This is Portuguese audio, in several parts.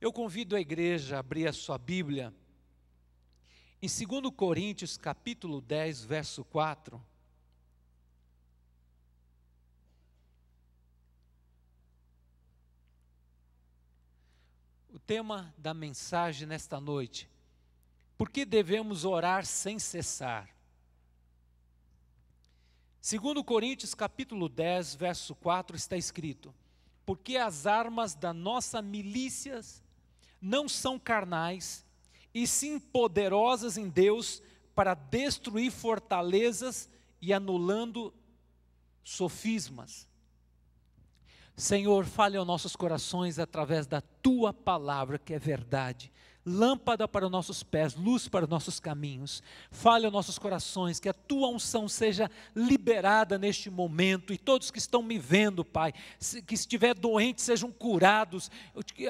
Eu convido a igreja a abrir a sua Bíblia em 2 Coríntios capítulo 10, verso 4. O tema da mensagem nesta noite: Por que devemos orar sem cessar? 2 Coríntios capítulo 10, verso 4 está escrito: Porque as armas da nossa milícias não são carnais, e sim poderosas em Deus para destruir fortalezas e anulando sofismas. Senhor, fale aos nossos corações através da tua palavra, que é verdade lâmpada para os nossos pés, luz para os nossos caminhos. Fale aos nossos corações, que a tua unção seja liberada neste momento e todos que estão me vendo, Pai, que estiver doente sejam curados,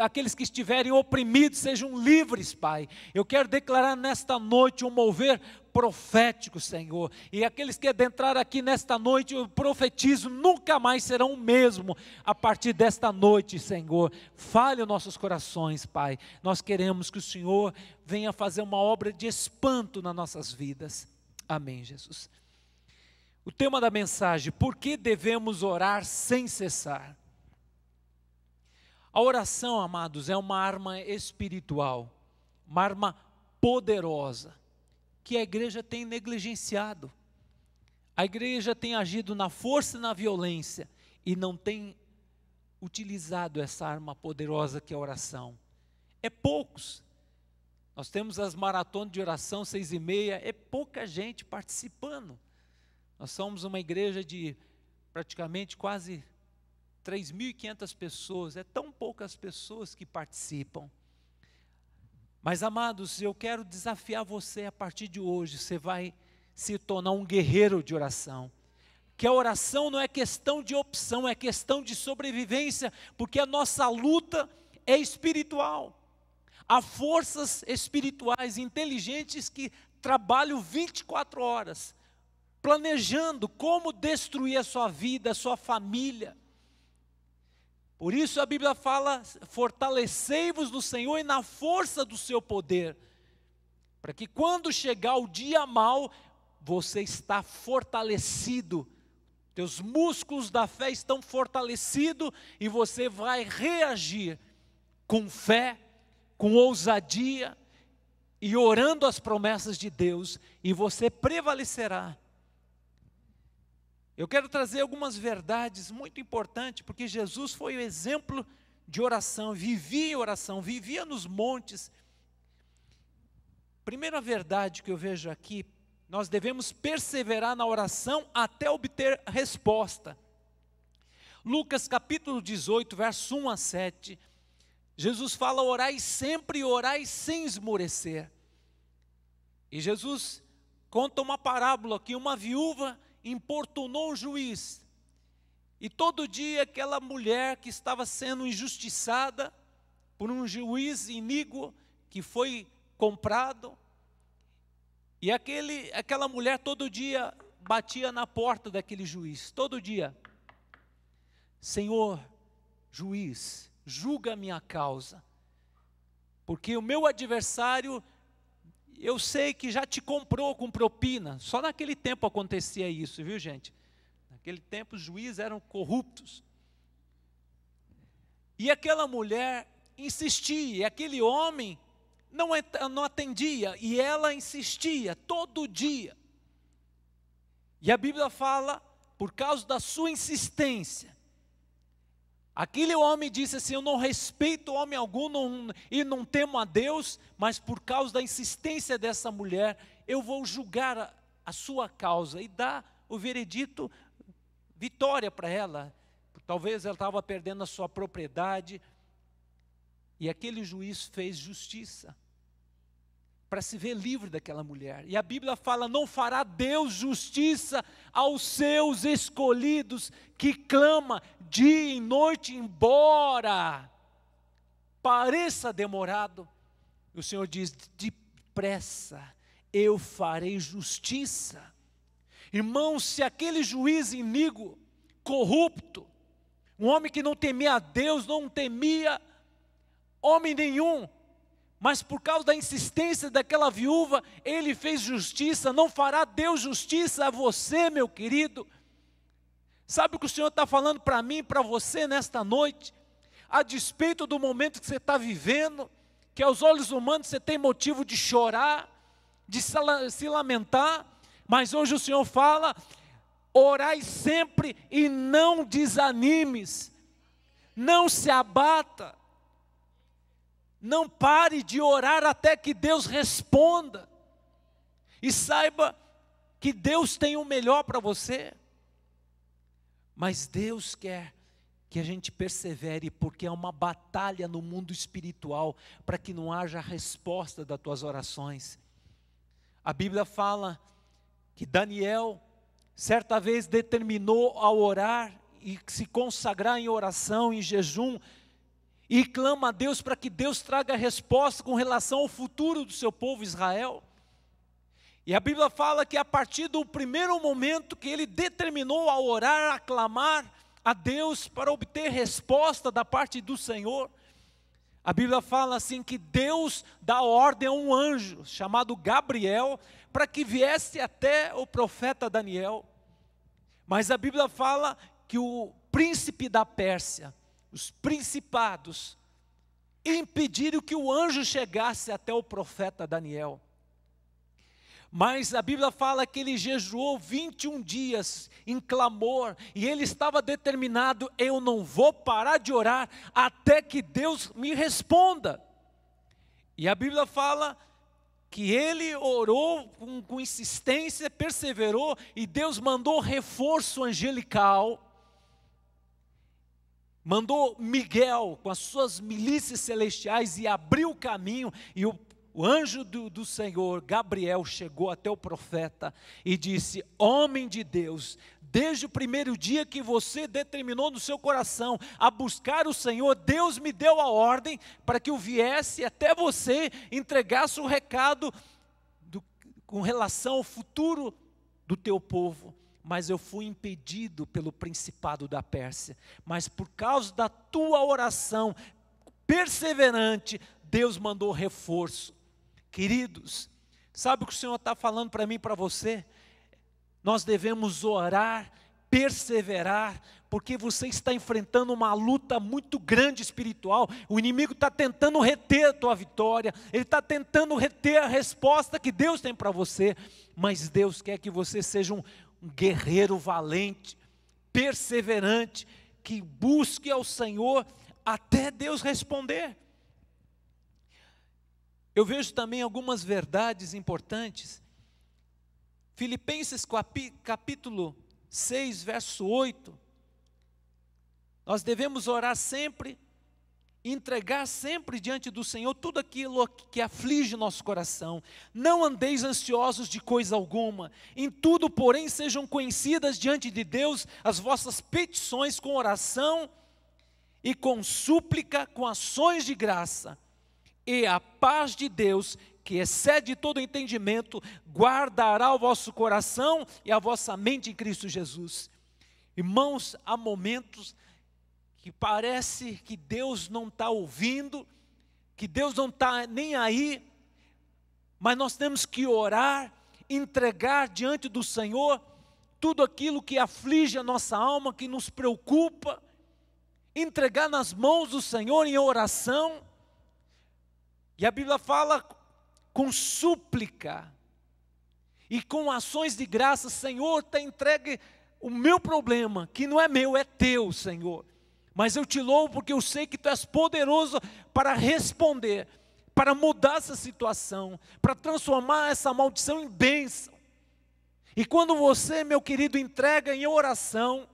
aqueles que estiverem oprimidos sejam livres, Pai. Eu quero declarar nesta noite um mover profético, Senhor. E aqueles que adentraram aqui nesta noite, o profetizo, nunca mais serão o mesmo a partir desta noite, Senhor. Fale nossos corações, Pai. Nós queremos que o Senhor venha fazer uma obra de espanto nas nossas vidas. Amém, Jesus. O tema da mensagem: por que devemos orar sem cessar? A oração, amados, é uma arma espiritual, uma arma poderosa que a igreja tem negligenciado. A igreja tem agido na força e na violência e não tem utilizado essa arma poderosa que é a oração. É poucos. Nós temos as maratonas de oração seis e meia, é pouca gente participando. Nós somos uma igreja de praticamente quase 3.500 pessoas, é tão poucas pessoas que participam. Mas amados, eu quero desafiar você a partir de hoje, você vai se tornar um guerreiro de oração. Que a oração não é questão de opção, é questão de sobrevivência, porque a nossa luta é espiritual. Há forças espirituais inteligentes que trabalham 24 horas, planejando como destruir a sua vida, a sua família por isso a Bíblia fala: fortalecei-vos no Senhor e na força do seu poder, para que quando chegar o dia mau, você está fortalecido. Teus músculos da fé estão fortalecidos e você vai reagir com fé, com ousadia e orando as promessas de Deus, e você prevalecerá. Eu quero trazer algumas verdades muito importantes, porque Jesus foi o exemplo de oração, vivia em oração, vivia nos montes. Primeira verdade que eu vejo aqui, nós devemos perseverar na oração até obter resposta. Lucas capítulo 18, verso 1 a 7. Jesus fala: orai sempre, orai sem esmorecer. E Jesus conta uma parábola que uma viúva importunou um juiz. E todo dia aquela mulher que estava sendo injustiçada por um juiz iníguo que foi comprado, e aquele, aquela mulher todo dia batia na porta daquele juiz, todo dia. Senhor, juiz, julga minha causa, porque o meu adversário eu sei que já te comprou com propina. Só naquele tempo acontecia isso, viu, gente? Naquele tempo os juízes eram corruptos. E aquela mulher insistia, e aquele homem não, não atendia, e ela insistia todo dia. E a Bíblia fala, por causa da sua insistência, Aquele homem disse assim: Eu não respeito homem algum não, e não temo a Deus, mas por causa da insistência dessa mulher, eu vou julgar a, a sua causa e dar o veredito vitória para ela. Talvez ela estava perdendo a sua propriedade. E aquele juiz fez justiça para se ver livre daquela mulher. E a Bíblia fala: não fará Deus justiça aos seus escolhidos que clama dia e noite, embora pareça demorado. O Senhor diz: depressa eu farei justiça. Irmão, se aquele juiz inimigo, corrupto, um homem que não temia a Deus, não temia homem nenhum, mas por causa da insistência daquela viúva, ele fez justiça. Não fará Deus justiça a você, meu querido? Sabe o que o Senhor está falando para mim, para você nesta noite? A despeito do momento que você está vivendo, que aos olhos humanos você tem motivo de chorar, de se lamentar, mas hoje o Senhor fala: orai sempre e não desanimes, não se abata. Não pare de orar até que Deus responda. E saiba que Deus tem o melhor para você. Mas Deus quer que a gente persevere, porque é uma batalha no mundo espiritual para que não haja resposta das tuas orações. A Bíblia fala que Daniel, certa vez, determinou ao orar e se consagrar em oração, em jejum, e clama a Deus para que Deus traga resposta com relação ao futuro do seu povo Israel. E a Bíblia fala que a partir do primeiro momento que ele determinou a orar, a clamar a Deus para obter resposta da parte do Senhor, a Bíblia fala assim que Deus dá ordem a um anjo chamado Gabriel para que viesse até o profeta Daniel. Mas a Bíblia fala que o príncipe da Pérsia os principados, impediram que o anjo chegasse até o profeta Daniel. Mas a Bíblia fala que ele jejuou 21 dias em clamor, e ele estava determinado: eu não vou parar de orar até que Deus me responda. E a Bíblia fala que ele orou com, com insistência, perseverou, e Deus mandou reforço angelical mandou Miguel com as suas milícias celestiais e abriu o caminho, e o, o anjo do, do Senhor, Gabriel, chegou até o profeta e disse: Homem de Deus, desde o primeiro dia que você determinou no seu coração a buscar o Senhor, Deus me deu a ordem para que eu viesse até você, entregasse o recado do, com relação ao futuro do teu povo mas eu fui impedido pelo principado da Pérsia. Mas por causa da tua oração perseverante, Deus mandou reforço. Queridos, sabe o que o Senhor está falando para mim e para você? Nós devemos orar, perseverar, porque você está enfrentando uma luta muito grande espiritual. O inimigo está tentando reter a tua vitória, ele está tentando reter a resposta que Deus tem para você, mas Deus quer que você seja um um guerreiro valente, perseverante, que busque ao Senhor até Deus responder. Eu vejo também algumas verdades importantes. Filipenses capítulo 6, verso 8. Nós devemos orar sempre entregar sempre diante do Senhor tudo aquilo que aflige nosso coração. Não andeis ansiosos de coisa alguma. Em tudo, porém, sejam conhecidas diante de Deus as vossas petições com oração e com súplica, com ações de graça. E a paz de Deus, que excede todo entendimento, guardará o vosso coração e a vossa mente em Cristo Jesus. Irmãos, há momentos que parece que Deus não está ouvindo, que Deus não está nem aí, mas nós temos que orar, entregar diante do Senhor tudo aquilo que aflige a nossa alma, que nos preocupa, entregar nas mãos do Senhor em oração. E a Bíblia fala com súplica e com ações de graça, Senhor, está entregue o meu problema, que não é meu, é teu, Senhor. Mas eu te louvo porque eu sei que tu és poderoso para responder, para mudar essa situação, para transformar essa maldição em bênção. E quando você, meu querido, entrega em oração,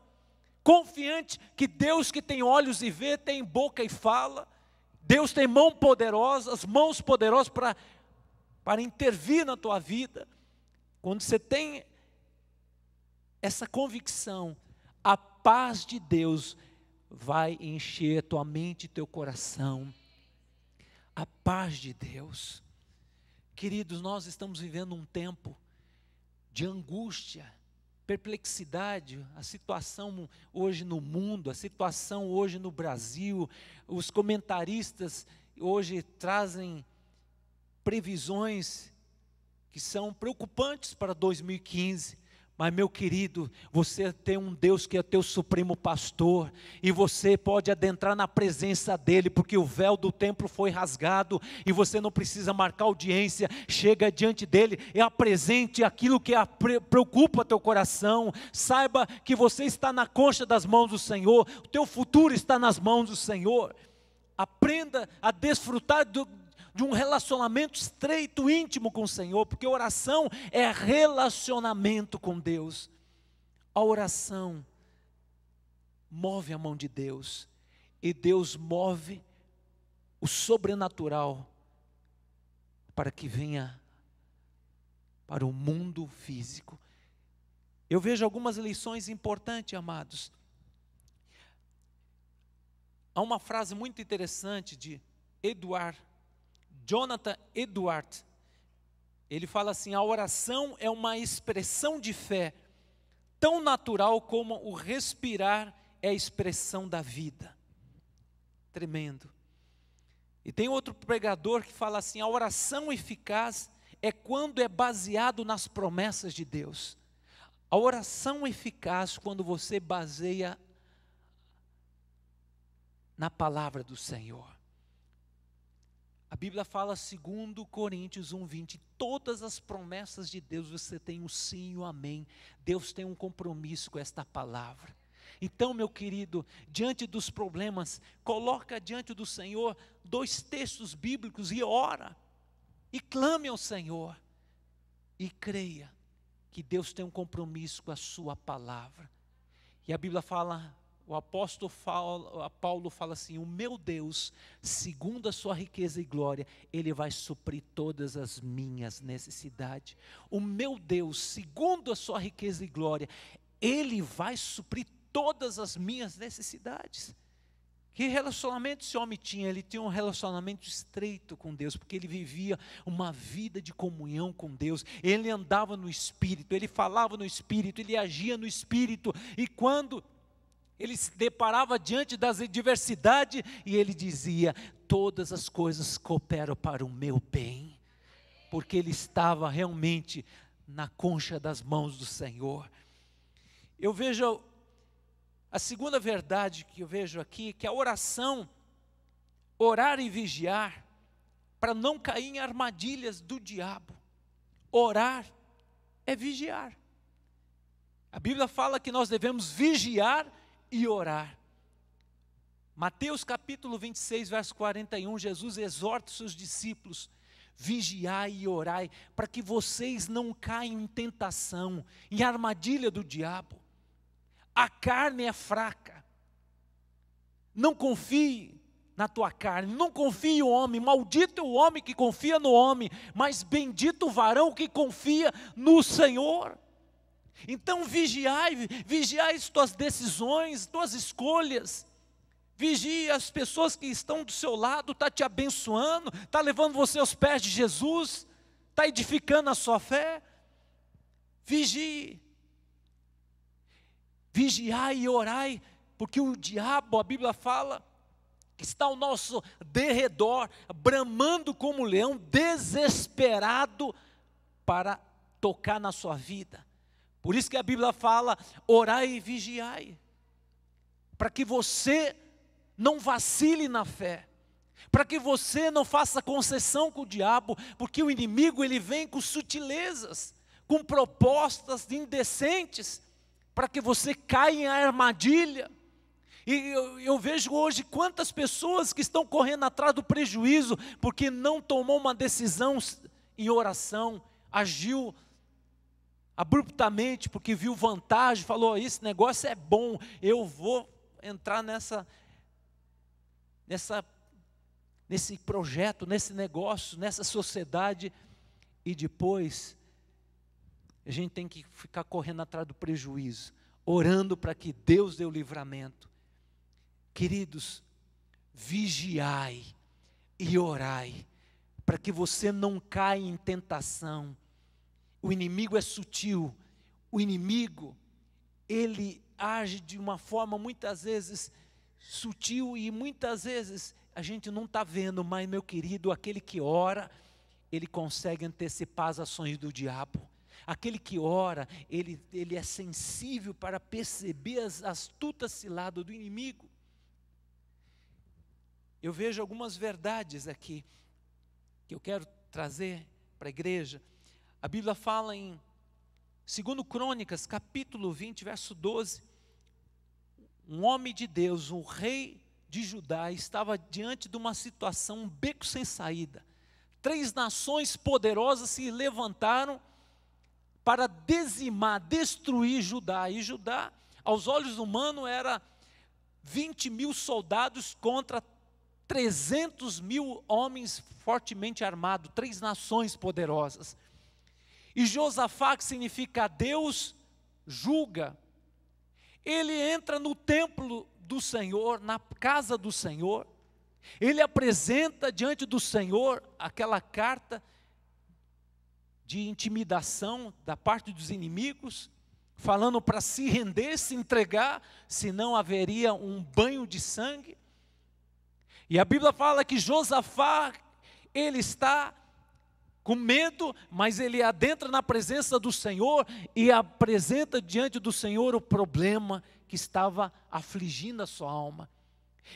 confiante que Deus que tem olhos e vê, tem boca e fala, Deus tem mão poderosa, as mãos poderosas para para intervir na tua vida. Quando você tem essa convicção, a paz de Deus vai encher tua mente e teu coração. A paz de Deus. Queridos, nós estamos vivendo um tempo de angústia, perplexidade, a situação hoje no mundo, a situação hoje no Brasil, os comentaristas hoje trazem previsões que são preocupantes para 2015. Mas, meu querido, você tem um Deus que é teu supremo pastor, e você pode adentrar na presença dele, porque o véu do templo foi rasgado, e você não precisa marcar audiência, chega diante dele e apresente aquilo que preocupa teu coração. Saiba que você está na concha das mãos do Senhor, o teu futuro está nas mãos do Senhor. Aprenda a desfrutar do, de um relacionamento estreito, íntimo com o Senhor, porque oração é relacionamento com Deus. A oração move a mão de Deus, e Deus move o sobrenatural para que venha para o mundo físico. Eu vejo algumas lições importantes, amados. Há uma frase muito interessante de Eduard Jonathan Edward, ele fala assim: a oração é uma expressão de fé tão natural como o respirar é a expressão da vida. Tremendo. E tem outro pregador que fala assim: a oração eficaz é quando é baseado nas promessas de Deus. A oração eficaz quando você baseia na palavra do Senhor. A Bíblia fala, segundo Coríntios 1:20, todas as promessas de Deus você tem o um sim e o um amém. Deus tem um compromisso com esta palavra. Então, meu querido, diante dos problemas, coloca diante do Senhor dois textos bíblicos e ora. E clame ao Senhor e creia que Deus tem um compromisso com a sua palavra. E a Bíblia fala o apóstolo fala, Paulo fala assim: O meu Deus, segundo a sua riqueza e glória, Ele vai suprir todas as minhas necessidades. O meu Deus, segundo a sua riqueza e glória, Ele vai suprir todas as minhas necessidades. Que relacionamento esse homem tinha? Ele tinha um relacionamento estreito com Deus, porque ele vivia uma vida de comunhão com Deus. Ele andava no espírito, ele falava no espírito, ele agia no espírito. E quando ele se deparava diante das adversidades e ele dizia: Todas as coisas cooperam para o meu bem, porque ele estava realmente na concha das mãos do Senhor. Eu vejo a segunda verdade que eu vejo aqui, que é a oração, orar e vigiar, para não cair em armadilhas do diabo. Orar é vigiar. A Bíblia fala que nós devemos vigiar e orar. Mateus capítulo 26, verso 41, Jesus exorta os seus discípulos: vigiai e orai, para que vocês não caiam em tentação, em armadilha do diabo. A carne é fraca. Não confie na tua carne, não confie o homem, maldito é o homem que confia no homem, mas bendito o varão que confia no Senhor. Então vigiai, vigiai tuas decisões, tuas escolhas. Vigie as pessoas que estão do seu lado, está te abençoando, está levando você aos pés de Jesus, está edificando a sua fé. Vigie. Vigiai e orai, porque o diabo, a Bíblia fala, está ao nosso derredor, bramando como leão, desesperado para tocar na sua vida por isso que a Bíblia fala: orai e vigiai, para que você não vacile na fé, para que você não faça concessão com o diabo, porque o inimigo ele vem com sutilezas, com propostas indecentes, para que você caia em armadilha. E eu, eu, vejo hoje quantas pessoas que estão correndo atrás do prejuízo porque não tomou uma decisão em oração, agiu abruptamente, porque viu vantagem, falou: esse negócio é bom, eu vou entrar nessa, nessa, nesse projeto, nesse negócio, nessa sociedade, e depois a gente tem que ficar correndo atrás do prejuízo, orando para que Deus dê o livramento. Queridos, vigiai e orai, para que você não caia em tentação o inimigo é sutil. O inimigo, ele age de uma forma muitas vezes sutil e muitas vezes a gente não está vendo, mas, meu querido, aquele que ora, ele consegue antecipar as ações do diabo. Aquele que ora, ele, ele é sensível para perceber as astutas ciladas do inimigo. Eu vejo algumas verdades aqui que eu quero trazer para a igreja. A Bíblia fala em 2 Crônicas, capítulo 20, verso 12. Um homem de Deus, um rei de Judá, estava diante de uma situação, um beco sem saída. Três nações poderosas se levantaram para dizimar, destruir Judá. E Judá, aos olhos humanos, era 20 mil soldados contra 300 mil homens fortemente armados, três nações poderosas. E Josafá, que significa Deus julga, ele entra no templo do Senhor, na casa do Senhor, ele apresenta diante do Senhor aquela carta de intimidação da parte dos inimigos, falando para se render, se entregar, senão haveria um banho de sangue. E a Bíblia fala que Josafá, ele está com medo, mas ele adentra na presença do Senhor e apresenta diante do Senhor o problema que estava afligindo a sua alma.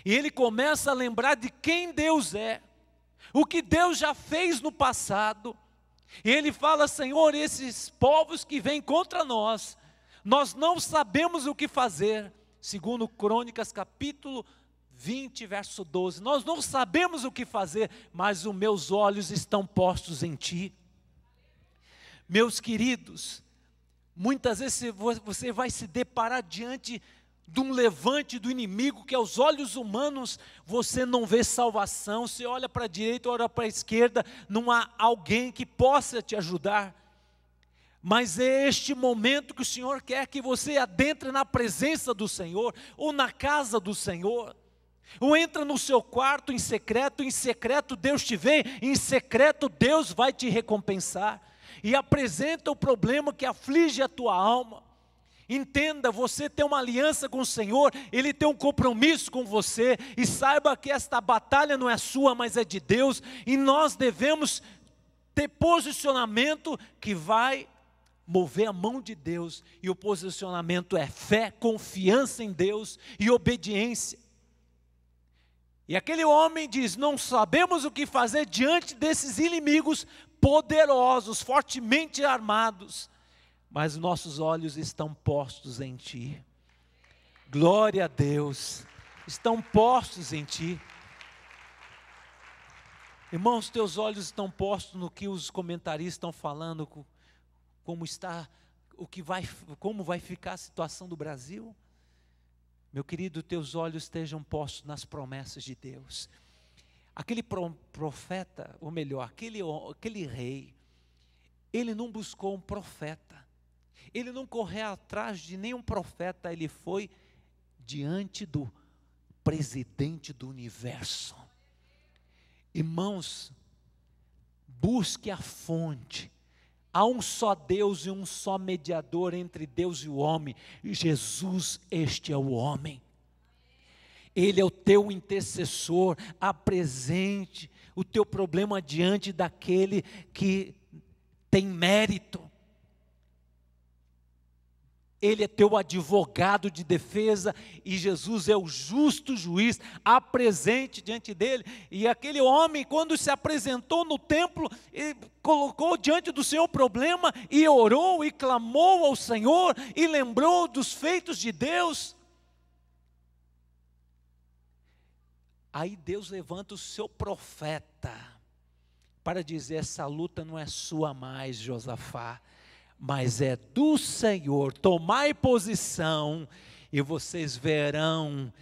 E ele começa a lembrar de quem Deus é, o que Deus já fez no passado. E ele fala: Senhor, esses povos que vêm contra nós, nós não sabemos o que fazer. Segundo Crônicas, capítulo 20, verso 12. Nós não sabemos o que fazer, mas os meus olhos estão postos em ti. Meus queridos, muitas vezes você vai se deparar diante de um levante do inimigo que aos olhos humanos você não vê salvação, você olha para a direita, olha para a esquerda, não há alguém que possa te ajudar. Mas é este momento que o Senhor quer que você adentre na presença do Senhor ou na casa do Senhor. Ou entra no seu quarto em secreto, em secreto Deus te vê, em secreto Deus vai te recompensar. E apresenta o problema que aflige a tua alma. Entenda, você tem uma aliança com o Senhor, Ele tem um compromisso com você, e saiba que esta batalha não é sua, mas é de Deus, e nós devemos ter posicionamento que vai mover a mão de Deus, e o posicionamento é fé, confiança em Deus e obediência. E aquele homem diz: Não sabemos o que fazer diante desses inimigos poderosos, fortemente armados, mas nossos olhos estão postos em Ti. Glória a Deus, estão postos em Ti. Irmãos, teus olhos estão postos no que os comentaristas estão falando, como está, o que vai, como vai ficar a situação do Brasil? Meu querido, teus olhos estejam postos nas promessas de Deus. Aquele profeta, ou melhor, aquele, aquele rei, ele não buscou um profeta, ele não correu atrás de nenhum profeta, ele foi diante do presidente do universo. Irmãos, busque a fonte Há um só Deus e um só mediador entre Deus e o homem. Jesus, este é o homem. Ele é o teu intercessor, apresente o teu problema diante daquele que tem mérito. Ele é teu advogado de defesa e Jesus é o justo juiz, apresente diante dele. E aquele homem, quando se apresentou no templo, colocou diante do seu problema e orou e clamou ao Senhor e lembrou dos feitos de Deus. Aí Deus levanta o seu profeta para dizer: essa luta não é sua mais, Josafá mas é do Senhor. Tomai posição e vocês verão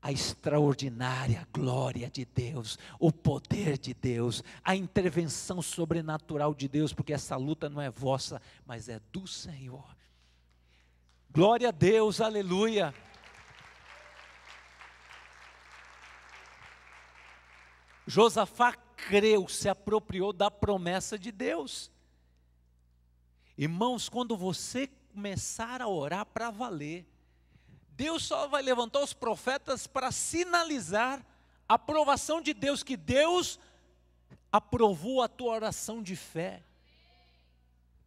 a extraordinária glória de Deus, o poder de Deus, a intervenção sobrenatural de Deus, porque essa luta não é vossa, mas é do Senhor. Glória a Deus, aleluia. Josafá creu, se apropriou da promessa de Deus. Irmãos, quando você começar a orar para valer, Deus só vai levantar os profetas para sinalizar a aprovação de Deus, que Deus aprovou a tua oração de fé.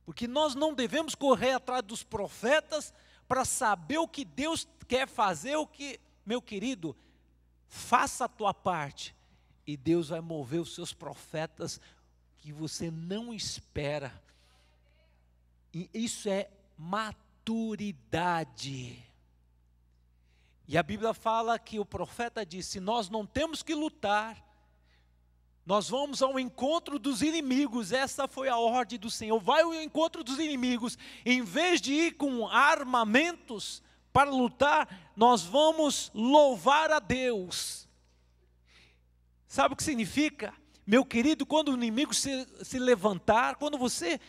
Porque nós não devemos correr atrás dos profetas para saber o que Deus quer fazer, o que, meu querido, faça a tua parte e Deus vai mover os seus profetas que você não espera isso é maturidade. E a Bíblia fala que o profeta disse: Nós não temos que lutar, nós vamos ao encontro dos inimigos. Essa foi a ordem do Senhor. Vai ao encontro dos inimigos. Em vez de ir com armamentos para lutar, nós vamos louvar a Deus. Sabe o que significa? Meu querido, quando o inimigo se, se levantar, quando você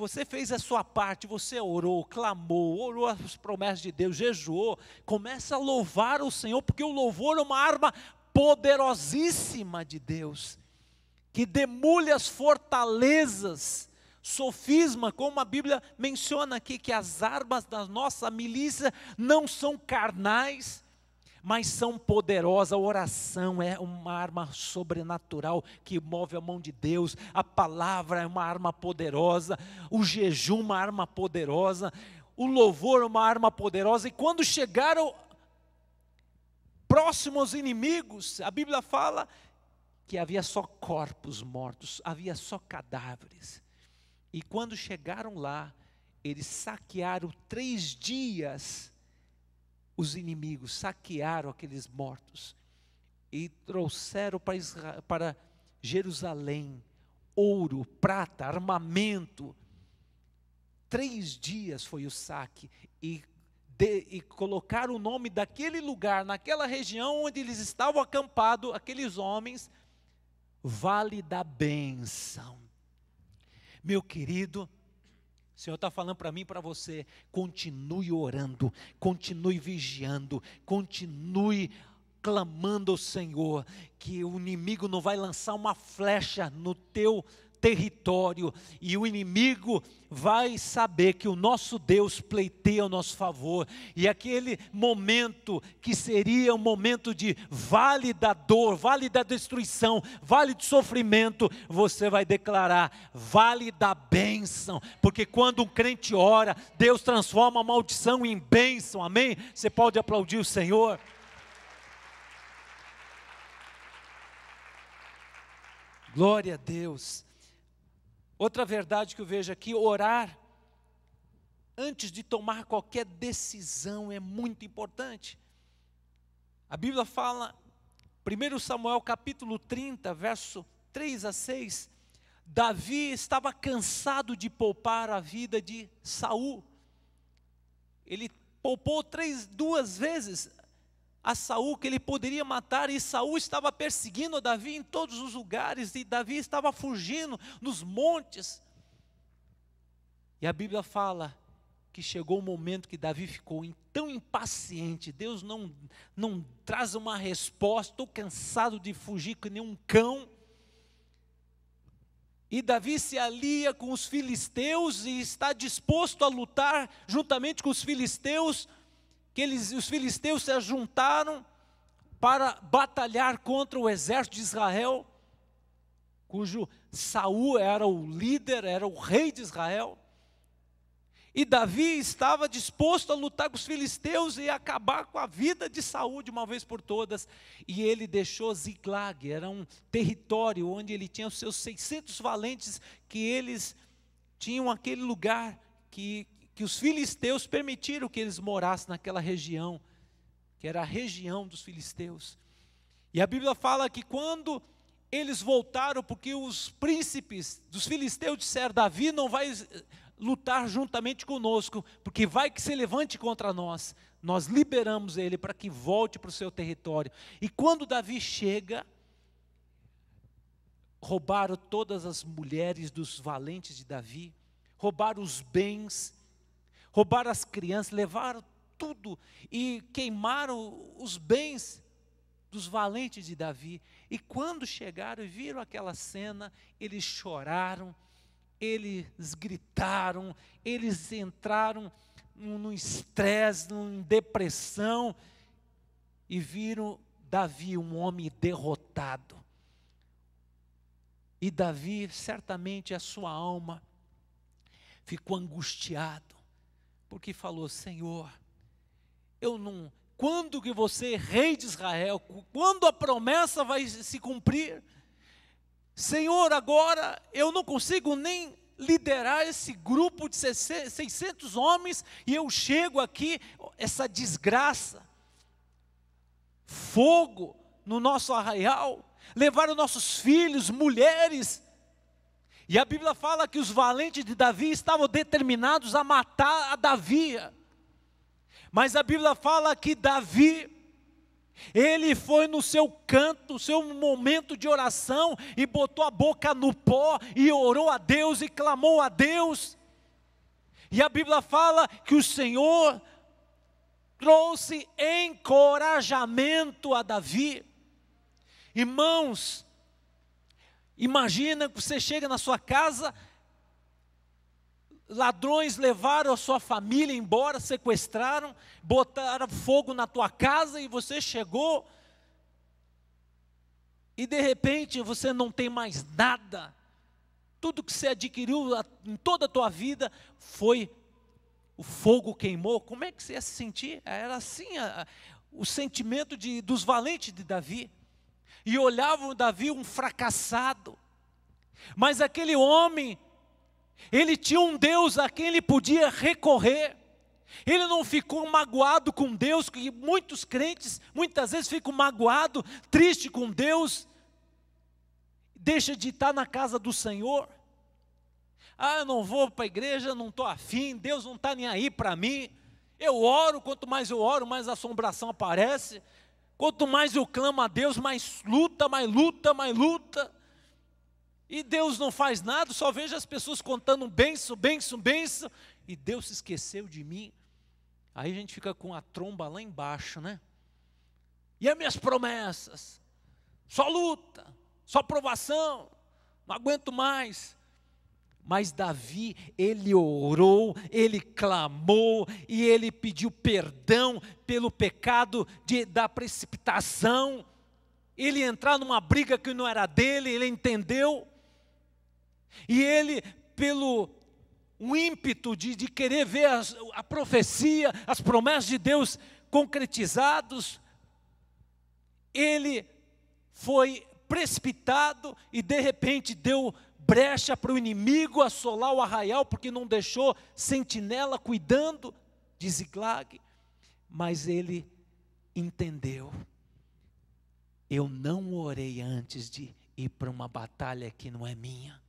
você fez a sua parte, você orou, clamou, orou as promessas de Deus, jejuou. Começa a louvar o Senhor, porque o louvor é uma arma poderosíssima de Deus, que demulha as fortalezas sofisma, como a Bíblia menciona aqui, que as armas da nossa milícia não são carnais, mas são poderosas. A oração é uma arma sobrenatural que move a mão de Deus. A palavra é uma arma poderosa. O jejum, uma arma poderosa. O louvor, uma arma poderosa. E quando chegaram próximos aos inimigos, a Bíblia fala que havia só corpos mortos, havia só cadáveres. E quando chegaram lá, eles saquearam três dias os inimigos saquearam aqueles mortos e trouxeram para, Israel, para Jerusalém ouro, prata, armamento. Três dias foi o saque e, de, e colocaram o nome daquele lugar, naquela região onde eles estavam acampados, aqueles homens, Vale da Benção. Meu querido, o Senhor está falando para mim e para você: continue orando, continue vigiando, continue clamando ao Senhor, que o inimigo não vai lançar uma flecha no teu território e o inimigo vai saber que o nosso Deus pleiteia ao nosso favor e aquele momento que seria um momento de vale da dor, vale da destruição, vale do sofrimento, você vai declarar vale da bênção, porque quando um crente ora, Deus transforma a maldição em bênção, amém? Você pode aplaudir o Senhor. Glória a Deus. Outra verdade que eu vejo aqui, orar antes de tomar qualquer decisão é muito importante. A Bíblia fala, 1 Samuel capítulo 30, verso 3 a 6, Davi estava cansado de poupar a vida de Saul. Ele poupou três, duas vezes a Saul que ele poderia matar, e Saul estava perseguindo Davi em todos os lugares, e Davi estava fugindo nos montes. E a Bíblia fala que chegou o momento que Davi ficou tão impaciente, Deus não, não traz uma resposta, estou cansado de fugir que nem um cão. E Davi se alia com os filisteus e está disposto a lutar juntamente com os filisteus que eles, os filisteus se juntaram para batalhar contra o exército de Israel, cujo Saul era o líder, era o rei de Israel. E Davi estava disposto a lutar com os filisteus e acabar com a vida de Saul de uma vez por todas. E ele deixou Ziglag, era um território onde ele tinha os seus 600 valentes, que eles tinham aquele lugar que que os filisteus permitiram que eles morassem naquela região, que era a região dos filisteus. E a Bíblia fala que quando eles voltaram, porque os príncipes dos filisteus disseram: Davi não vai eh, lutar juntamente conosco, porque vai que se levante contra nós. Nós liberamos ele para que volte para o seu território. E quando Davi chega, roubaram todas as mulheres dos valentes de Davi, roubaram os bens, roubaram as crianças, levaram tudo e queimaram os bens dos valentes de Davi. E quando chegaram e viram aquela cena, eles choraram, eles gritaram, eles entraram num estresse, numa depressão, e viram Davi, um homem derrotado. E Davi, certamente, a sua alma ficou angustiado, porque falou: Senhor, eu não. Quando que você, rei de Israel, quando a promessa vai se cumprir? Senhor, agora eu não consigo nem liderar esse grupo de 600 homens e eu chego aqui, essa desgraça, fogo no nosso arraial, levaram nossos filhos, mulheres, e a Bíblia fala que os valentes de Davi estavam determinados a matar a Davi. Mas a Bíblia fala que Davi ele foi no seu canto, seu momento de oração e botou a boca no pó e orou a Deus e clamou a Deus. E a Bíblia fala que o Senhor trouxe encorajamento a Davi. Irmãos, Imagina que você chega na sua casa, ladrões levaram a sua família embora, sequestraram, botaram fogo na tua casa e você chegou. E de repente você não tem mais nada. Tudo que você adquiriu em toda a tua vida foi o fogo queimou. Como é que você ia se sentir? Era assim a, o sentimento de, dos valentes de Davi e olhavam Davi um fracassado. Mas aquele homem, ele tinha um Deus a quem ele podia recorrer. Ele não ficou magoado com Deus, que muitos crentes muitas vezes ficam magoados, triste com Deus, deixa de estar na casa do Senhor. Ah, eu não vou para a igreja, não estou afim, Deus não está nem aí para mim. Eu oro, quanto mais eu oro, mais assombração aparece. Quanto mais eu clamo a Deus, mais luta, mais luta, mais luta. E Deus não faz nada, só vejo as pessoas contando benção, benção, benção. E Deus se esqueceu de mim. Aí a gente fica com a tromba lá embaixo, né? E as minhas promessas? Só luta, só provação, não aguento mais. Mas Davi, ele orou, ele clamou e ele pediu perdão pelo pecado de, da precipitação. Ele entrar numa briga que não era dele, ele entendeu. E ele, pelo um ímpeto de, de querer ver as, a profecia, as promessas de Deus concretizados, ele foi precipitado e de repente deu brecha para o inimigo assolar o arraial, porque não deixou sentinela cuidando de Ziglag. Mas ele entendeu. Eu não orei antes de ir para uma batalha que não é minha.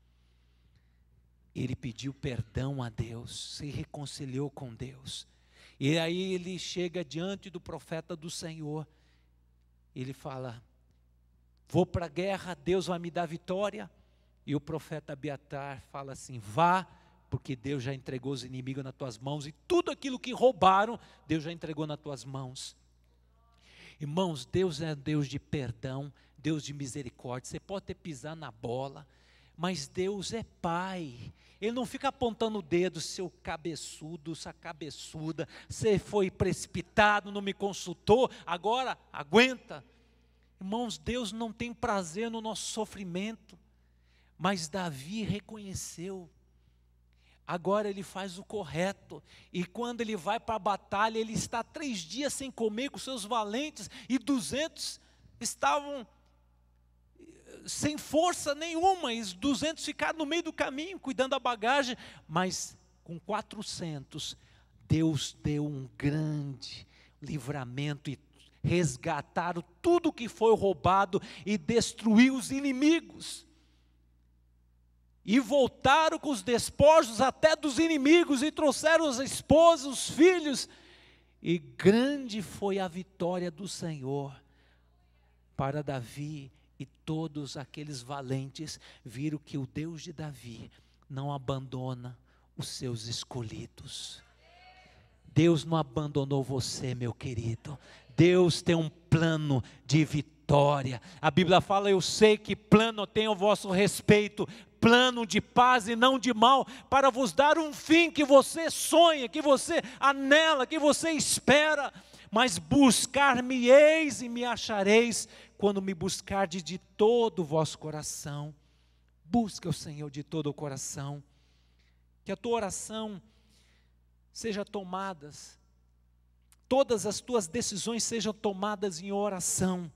Ele pediu perdão a Deus, se reconciliou com Deus. E aí ele chega diante do profeta do Senhor. Ele fala: Vou para a guerra, Deus vai me dar vitória e o profeta Abiatar fala assim: vá, porque Deus já entregou os inimigos nas tuas mãos, e tudo aquilo que roubaram, Deus já entregou nas tuas mãos. Irmãos, Deus é Deus de perdão, Deus de misericórdia. Você pode ter pisar na bola, mas Deus é Pai. Ele não fica apontando o dedo, seu cabeçudo, sua cabeçuda. Você foi precipitado, não me consultou, agora aguenta. Irmãos, Deus não tem prazer no nosso sofrimento. Mas Davi reconheceu. Agora ele faz o correto. E quando ele vai para a batalha, ele está três dias sem comer com seus valentes, e duzentos estavam eh, sem força nenhuma, e 200 ficaram no meio do caminho, cuidando da bagagem, mas com 400, Deus deu um grande livramento e resgataram tudo que foi roubado e destruiu os inimigos. E voltaram com os despojos até dos inimigos, e trouxeram as esposas, os filhos. E grande foi a vitória do Senhor para Davi, e todos aqueles valentes viram que o Deus de Davi não abandona os seus escolhidos. Deus não abandonou você, meu querido. Deus tem um plano de vitória. A Bíblia fala: Eu sei que plano tem o vosso respeito, plano de paz e não de mal, para vos dar um fim que você sonha, que você anela, que você espera. Mas buscar-me-eis e me achareis quando me buscardes de todo o vosso coração. Busca o Senhor de todo o coração. Que a tua oração seja tomadas, todas as tuas decisões sejam tomadas em oração,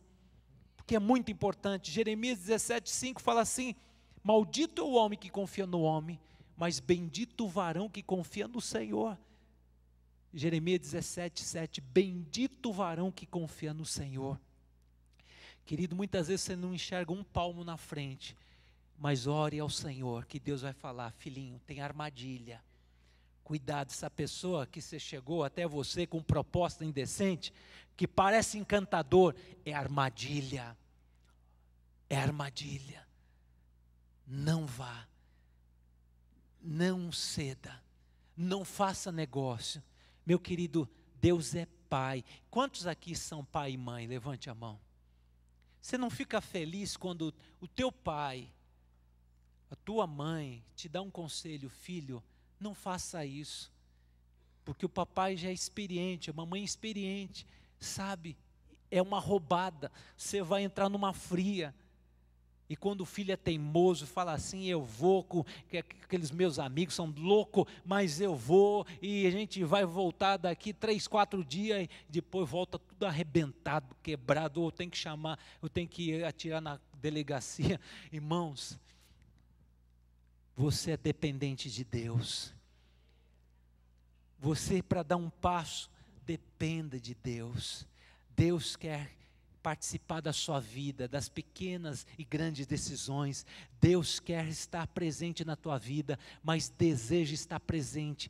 porque é muito importante. Jeremias 17, 5 fala assim: Maldito é o homem que confia no homem, mas bendito o varão que confia no Senhor. Jeremias 17, 7. Bendito o varão que confia no Senhor. Querido, muitas vezes você não enxerga um palmo na frente, mas ore ao Senhor, que Deus vai falar: filhinho, tem armadilha. Cuidado, essa pessoa que você chegou até você com proposta indecente, que parece encantador, é armadilha. É armadilha não vá, não ceda, não faça negócio. Meu querido, Deus é pai. Quantos aqui são pai e mãe? Levante a mão. Você não fica feliz quando o teu pai, a tua mãe, te dá um conselho, filho, não faça isso. Porque o papai já é experiente, a mamãe é experiente, sabe? É uma roubada, você vai entrar numa fria e quando o filho é teimoso, fala assim: eu vou, com, aqueles meus amigos são loucos, mas eu vou, e a gente vai voltar daqui três, quatro dias, e depois volta tudo arrebentado, quebrado, ou tem que chamar, eu tenho que atirar na delegacia. Irmãos, você é dependente de Deus. Você, para dar um passo, dependa de Deus. Deus quer participar da sua vida, das pequenas e grandes decisões. Deus quer estar presente na tua vida, mas deseja estar presente.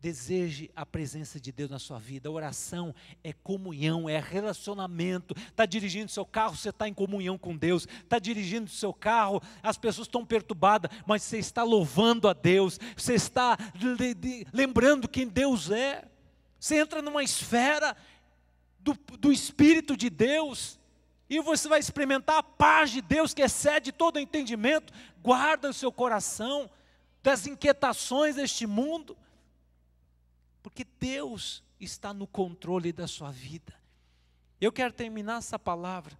Deseje a presença de Deus na sua vida. oração é comunhão, é relacionamento. Está dirigindo seu carro, você está em comunhão com Deus. Está dirigindo seu carro, as pessoas estão perturbadas, mas você está louvando a Deus. Você está lembrando quem Deus é. Você entra numa esfera do, do Espírito de Deus, e você vai experimentar a paz de Deus que excede todo entendimento. Guarda o seu coração das inquietações deste mundo, porque Deus está no controle da sua vida. Eu quero terminar essa palavra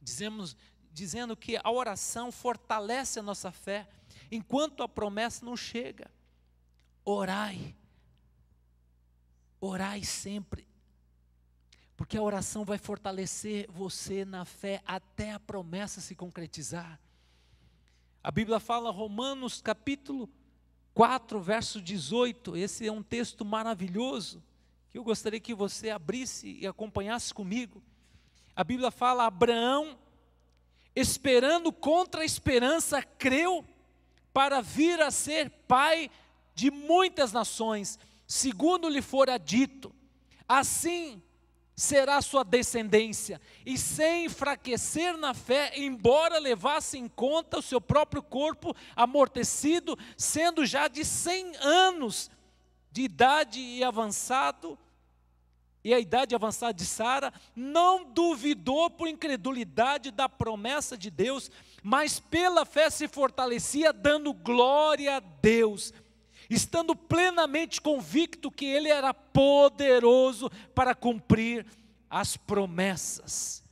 dizemos, dizendo que a oração fortalece a nossa fé, enquanto a promessa não chega. Orai, orai sempre porque a oração vai fortalecer você na fé até a promessa se concretizar. A Bíblia fala Romanos capítulo 4, verso 18. Esse é um texto maravilhoso que eu gostaria que você abrisse e acompanhasse comigo. A Bíblia fala: Abraão, esperando contra a esperança, creu para vir a ser pai de muitas nações, segundo lhe fora dito. Assim, será sua descendência, e sem enfraquecer na fé, embora levasse em conta o seu próprio corpo amortecido, sendo já de cem anos de idade e avançado, e a idade avançada de Sara, não duvidou por incredulidade da promessa de Deus, mas pela fé se fortalecia, dando glória a Deus estando plenamente convicto que ele era poderoso para cumprir as promessas.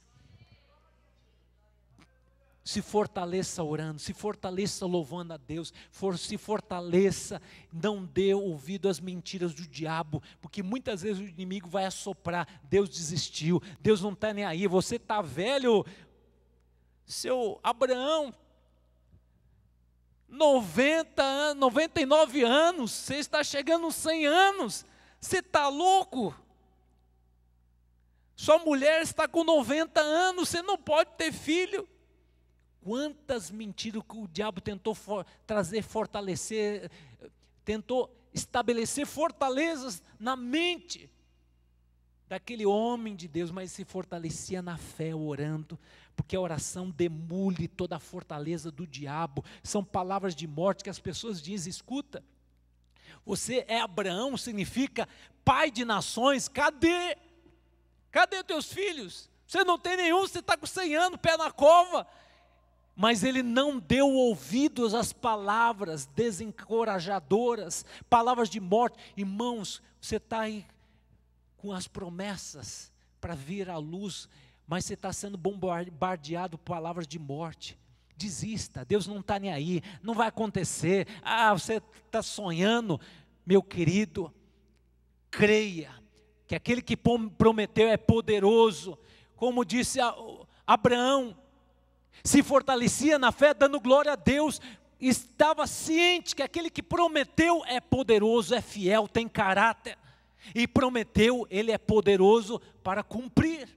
Se fortaleça orando, se fortaleça louvando a Deus, for, se fortaleça, não dê ouvido às mentiras do diabo, porque muitas vezes o inimigo vai assoprar, Deus desistiu, Deus não está nem aí, você está velho, seu Abraão, 90, 99 anos, você está chegando aos 100 anos, você está louco? Sua mulher está com 90 anos, você não pode ter filho. Quantas mentiras que o diabo tentou for, trazer, fortalecer, tentou estabelecer fortalezas na mente daquele homem de Deus, mas se fortalecia na fé, orando, porque a oração demule toda a fortaleza do diabo. São palavras de morte que as pessoas dizem: escuta, você é Abraão, significa pai de nações, cadê? Cadê teus filhos? Você não tem nenhum, você está com 100 anos, pé na cova. Mas ele não deu ouvidos às palavras desencorajadoras, palavras de morte. Irmãos, você está aí com as promessas para vir à luz mas você está sendo bombardeado por palavras de morte. Desista, Deus não está nem aí, não vai acontecer. Ah, você está sonhando, meu querido, creia que aquele que prometeu é poderoso, como disse Abraão, se fortalecia na fé, dando glória a Deus, estava ciente que aquele que prometeu é poderoso, é fiel, tem caráter, e prometeu, ele é poderoso para cumprir.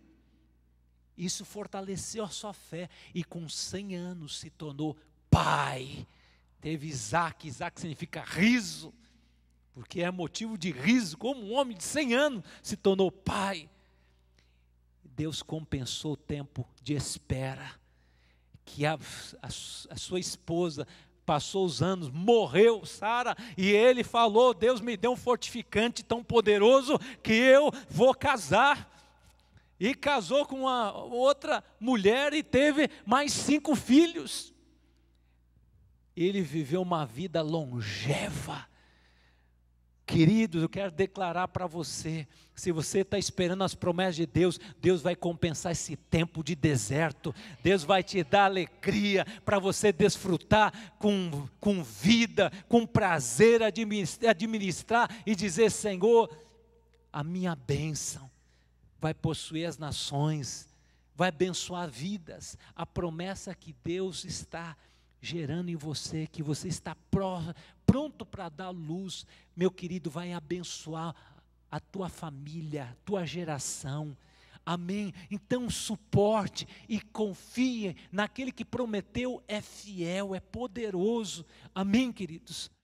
Isso fortaleceu a sua fé e com 100 anos se tornou pai. Teve Isaac, Isaac significa riso, porque é motivo de riso, como um homem de 100 anos se tornou pai. Deus compensou o tempo de espera, que a, a, a sua esposa passou os anos, morreu Sara, e ele falou: Deus me deu um fortificante tão poderoso que eu vou casar e casou com uma outra mulher e teve mais cinco filhos. Ele viveu uma vida longeva. Queridos, eu quero declarar para você: se você está esperando as promessas de Deus, Deus vai compensar esse tempo de deserto, Deus vai te dar alegria para você desfrutar com, com vida, com prazer, administrar, administrar e dizer: Senhor, a minha bênção, vai possuir as nações, vai abençoar vidas. A promessa que Deus está gerando em você, que você está pronto para dar luz, meu querido, vai abençoar a tua família, a tua geração. Amém. Então suporte e confie naquele que prometeu, é fiel, é poderoso. Amém, queridos.